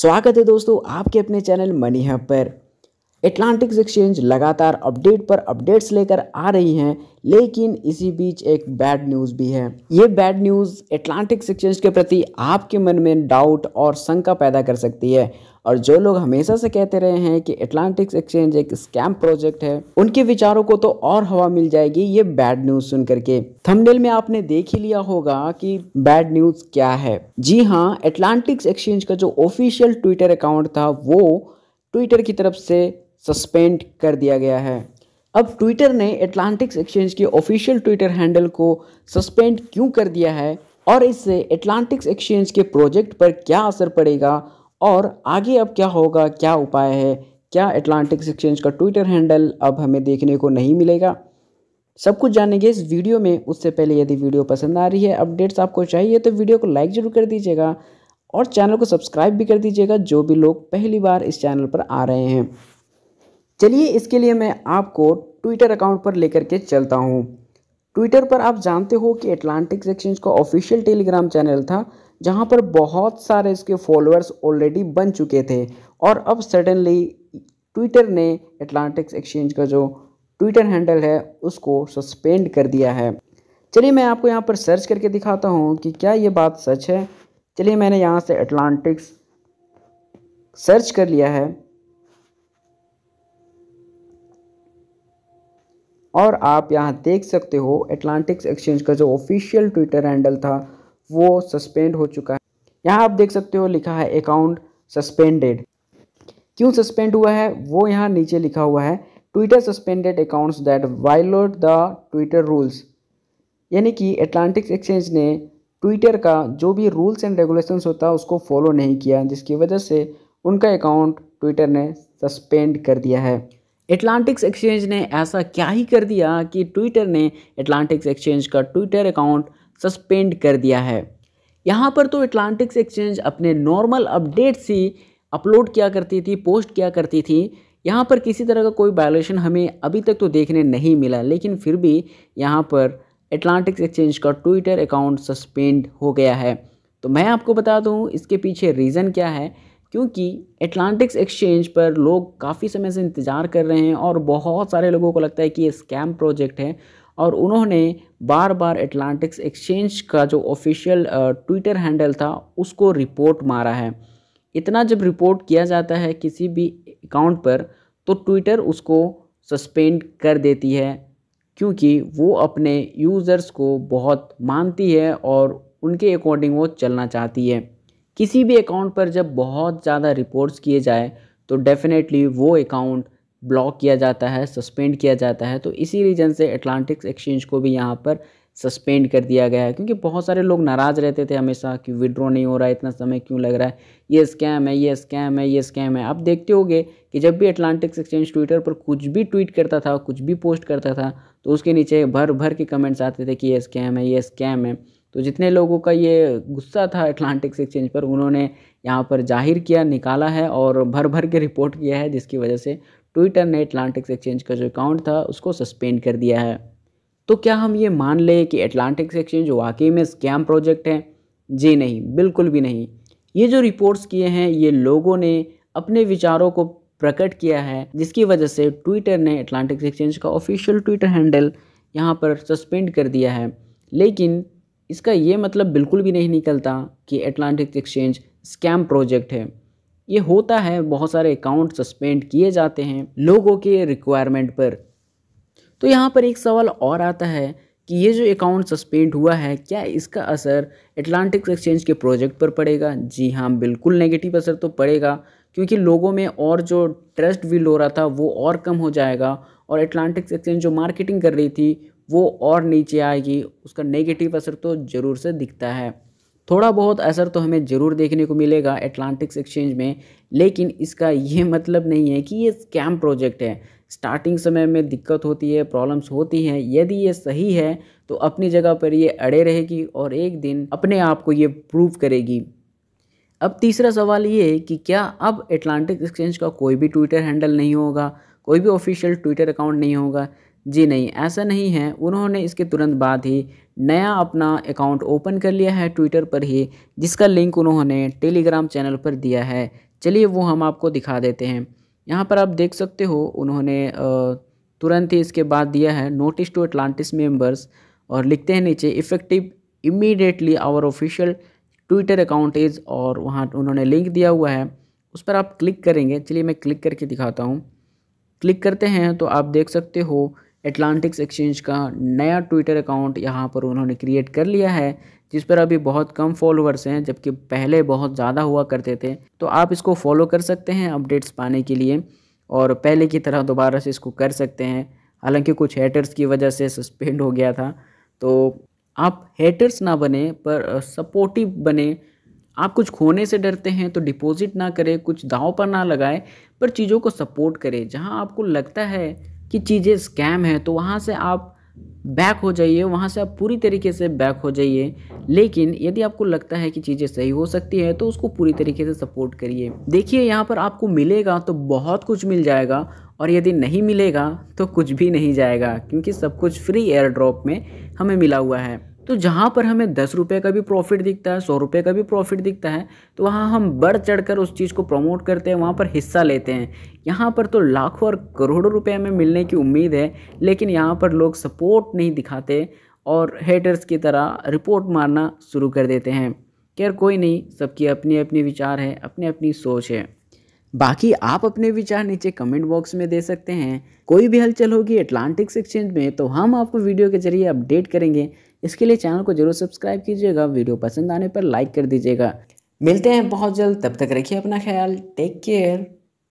स्वागत है दोस्तों आपके अपने चैनल मनी हब पर एटलांटिक्स एक्सचेंज लगातार अपडेट पर अपडेट्स लेकर आ रही हैं लेकिन इसी बीच एक बैड न्यूज़ भी है ये बैड न्यूज़ एटलांटिक्स एक्सचेंज के प्रति आपके मन में डाउट और शंका पैदा कर सकती है और जो लोग हमेशा से कहते रहे हैं कि एटलांटिक्स एक्सचेंज एक स्कैम प्रोजेक्ट है उनके विचारों को तो और हवा मिल जाएगी ये बैड न्यूज सुन करके थमडेल में आपने देख ही लिया होगा कि बैड न्यूज क्या है जी हाँ एटलांटिक्स एक्सचेंज का जो ऑफिशियल ट्विटर अकाउंट था वो ट्विटर की तरफ से सस्पेंड कर दिया गया है अब ट्विटर ने एटलांटिक्स एक्सचेंज के ऑफिशियल ट्विटर हैंडल को सस्पेंड क्यों कर दिया है और इससे एटलांटिक्स एक्सचेंज के प्रोजेक्ट पर क्या असर पड़ेगा और आगे अब क्या होगा क्या उपाय है क्या एटलांटिक्स एक्सचेंज का ट्विटर हैंडल अब हमें देखने को नहीं मिलेगा सब कुछ जानेंगे इस वीडियो में उससे पहले यदि वीडियो पसंद आ रही है अपडेट्स आपको चाहिए तो वीडियो को लाइक ज़रूर कर दीजिएगा और चैनल को सब्सक्राइब भी कर दीजिएगा जो भी लोग पहली बार इस चैनल पर आ रहे हैं चलिए इसके लिए मैं आपको ट्विटर अकाउंट पर लेकर के चलता हूँ ट्विटर पर आप जानते हो कि एटलांटिक सेक्शंस का ऑफिशियल टेलीग्राम चैनल था जहाँ पर बहुत सारे इसके फॉलोअर्स ऑलरेडी बन चुके थे और अब सडनली ट्विटर ने एटलांटिक्स एक्सचेंज का जो ट्विटर हैंडल है उसको सस्पेंड कर दिया है चलिए मैं आपको यहाँ पर सर्च करके दिखाता हूँ कि क्या ये बात सच है चलिए मैंने यहाँ से एटलांटिक्स सर्च कर लिया है और आप यहाँ देख सकते हो एटलांटिक्स एक्सचेंज का जो ऑफिशियल ट्विटर हैंडल था वो सस्पेंड हो चुका है यहाँ आप देख सकते हो लिखा है अकाउंट सस्पेंडेड क्यों सस्पेंड हुआ है वो यहाँ नीचे लिखा हुआ है Twitter suspended accounts that violate the Twitter rules यानी कि एटलांटिक्स एक्सचेंज ने ट्विटर का जो भी रूल्स एंड रेगुलेशंस होता है उसको फॉलो नहीं किया जिसकी वजह से उनका अकाउंट ट्विटर ने सस्पेंड कर दिया है एटलांटिक्स एक्सचेंज ने ऐसा क्या ही कर दिया कि ट्विटर ने एटलांटिक्स एक्सचेंज का ट्विटर अकाउंट सस्पेंड कर दिया है यहाँ पर तो एटलांटिक्स एक्सचेंज अपने नॉर्मल अपडेट्स ही अपलोड किया करती थी पोस्ट किया करती थी यहाँ पर किसी तरह का कोई वायलेशन हमें अभी तक तो देखने नहीं मिला लेकिन फिर भी यहाँ पर एटलांटिक्स एक्सचेंज का ट्विटर अकाउंट सस्पेंड हो गया है तो मैं आपको बता दूँ इसके पीछे रीज़न क्या है क्योंकि एटलांटिक्स एक्सचेंज पर लोग काफ़ी समय से इंतज़ार कर रहे हैं और बहुत सारे लोगों को लगता है कि ये स्कैम प्रोजेक्ट है और उन्होंने बार बार एटलांटिक्स एक्सचेंज का जो ऑफिशियल ट्विटर हैंडल था उसको रिपोर्ट मारा है इतना जब रिपोर्ट किया जाता है किसी भी अकाउंट पर तो ट्विटर उसको सस्पेंड कर देती है क्योंकि वो अपने यूज़र्स को बहुत मानती है और उनके अकॉर्डिंग वो चलना चाहती है किसी भी अकाउंट पर जब बहुत ज़्यादा रिपोर्ट्स किए जाए तो डेफिनेटली वो अकाउंट ब्लॉक किया जाता है सस्पेंड किया जाता है तो इसी रीज़न से अटलांटिक्स एक्सचेंज को भी यहाँ पर सस्पेंड कर दिया गया है क्योंकि बहुत सारे लोग नाराज़ रहते थे हमेशा कि विड्रॉ नहीं हो रहा है इतना समय क्यों लग रहा है ये स्कैम है ये स्कैम है ये स्कैम है आप देखते होंगे कि जब भी अटलांटिक्स एक्सचेंज ट्विटर पर कुछ भी ट्वीट करता था कुछ भी पोस्ट करता था तो उसके नीचे भर भर के कमेंट्स आते थे कि ये स्कैम है ये स्कैम है तो जितने लोगों का ये गुस्सा था अटलांटिक एक्सचेंज पर उन्होंने यहाँ पर जाहिर किया निकाला है और भर भर के रिपोर्ट किया है जिसकी वजह से ट्विटर ने अटलांटिक एक्सचेंज का जो अकाउंट था उसको सस्पेंड कर दिया है तो क्या हम ये मान लें कि अटलांटिक एक्सचेंज वाकई में स्कैम प्रोजेक्ट है जी नहीं बिल्कुल भी नहीं ये जो रिपोर्ट्स किए हैं ये लोगों ने अपने विचारों को प्रकट किया है जिसकी वजह से ट्विटर ने अटलांटिक एक्सचेंज का ऑफिशियल ट्विटर हैंडल यहाँ पर सस्पेंड कर दिया है लेकिन इसका ये मतलब बिल्कुल भी नहीं निकलता कि एटलांटिक एक्सचेंज स्कैम प्रोजेक्ट है ये होता है बहुत सारे अकाउंट सस्पेंड किए जाते हैं लोगों के रिक्वायरमेंट पर तो यहाँ पर एक सवाल और आता है कि ये जो अकाउंट सस्पेंड हुआ है क्या इसका असर एटलांटिक एक्सचेंज के प्रोजेक्ट पर पड़ेगा जी हाँ बिल्कुल नेगेटिव असर तो पड़ेगा क्योंकि लोगों में और जो ट्रस्ट बिल्ड हो रहा था वो और कम हो जाएगा और एटलांटिक एक्सचेंज जो मार्केटिंग कर रही थी वो और नीचे आएगी उसका नेगेटिव असर तो ज़रूर से दिखता है थोड़ा बहुत असर तो हमें ज़रूर देखने को मिलेगा एटलांटिक्स एक्सचेंज में लेकिन इसका ये मतलब नहीं है कि ये स्कैम प्रोजेक्ट है स्टार्टिंग समय में दिक्कत होती है प्रॉब्लम्स होती हैं यदि ये सही है तो अपनी जगह पर ये अड़े रहेगी और एक दिन अपने आप को ये प्रूव करेगी अब तीसरा सवाल ये है कि क्या अब एटलांटिक एक्सचेंज का कोई भी ट्विटर हैंडल नहीं होगा कोई भी ऑफिशियल ट्विटर अकाउंट नहीं होगा जी नहीं ऐसा नहीं है उन्होंने इसके तुरंत बाद ही नया अपना अकाउंट ओपन कर लिया है ट्विटर पर ही जिसका लिंक उन्होंने टेलीग्राम चैनल पर दिया है चलिए वो हम आपको दिखा देते हैं यहाँ पर आप देख सकते हो उन्होंने तुरंत ही इसके बाद दिया है नोटिस टू अटलांटिस मेंबर्स और लिखते हैं नीचे effective immediately our official Twitter account is और वहाँ उन्होंने लिंक दिया हुआ है उस पर आप क्लिक करेंगे चलिए मैं क्लिक करके दिखाता हूँ क्लिक करते हैं तो आप देख सकते हो एटलांटिक्स एक्सचेंज का नया ट्विटर अकाउंट यहाँ पर उन्होंने क्रिएट कर लिया है जिस पर अभी बहुत कम फॉलोअर्स हैं जबकि पहले बहुत ज़्यादा हुआ करते थे तो आप इसको फॉलो कर सकते हैं अपडेट्स पाने के लिए और पहले की तरह दोबारा से इसको कर सकते हैं हालांकि कुछ हेटर्स की वजह से सस्पेंड हो गया था तो आप हेटर्स ना बने पर सपोर्टिव बने आप कुछ खोने से डरते हैं तो डिपॉजिट ना करें कुछ दाव पर ना लगाएं पर चीज़ों को सपोर्ट करें जहां आपको लगता है कि चीज़ें स्कैम है तो वहाँ से आप बैक हो जाइए वहाँ से आप पूरी तरीके से बैक हो जाइए लेकिन यदि आपको लगता है कि चीज़ें सही हो सकती है तो उसको पूरी तरीके से सपोर्ट करिए देखिए यहाँ पर आपको मिलेगा तो बहुत कुछ मिल जाएगा और यदि नहीं मिलेगा तो कुछ भी नहीं जाएगा क्योंकि सब कुछ फ्री एयर ड्रॉप में हमें मिला हुआ है तो जहाँ पर हमें दस रुपये का भी प्रॉफिट दिखता है सौ रुपये का भी प्रॉफिट दिखता है तो वहाँ हम बढ़ चढ़ कर उस चीज़ को प्रमोट करते हैं वहाँ पर हिस्सा लेते हैं यहाँ पर तो लाखों और करोड़ों रुपये हमें मिलने की उम्मीद है लेकिन यहाँ पर लोग सपोर्ट नहीं दिखाते और हेटर्स की तरह रिपोर्ट मारना शुरू कर देते हैं खैर कोई नहीं सबकी अपनी अपनी विचार है अपनी अपनी सोच है बाकी आप अपने विचार नीचे कमेंट बॉक्स में दे सकते हैं कोई भी हलचल होगी अटलांटिक्स एक्सचेंज में तो हम आपको वीडियो के जरिए अपडेट करेंगे इसके लिए चैनल को जरूर सब्सक्राइब कीजिएगा वीडियो पसंद आने पर लाइक कर दीजिएगा मिलते हैं बहुत जल्द तब तक रखिए अपना ख्याल टेक केयर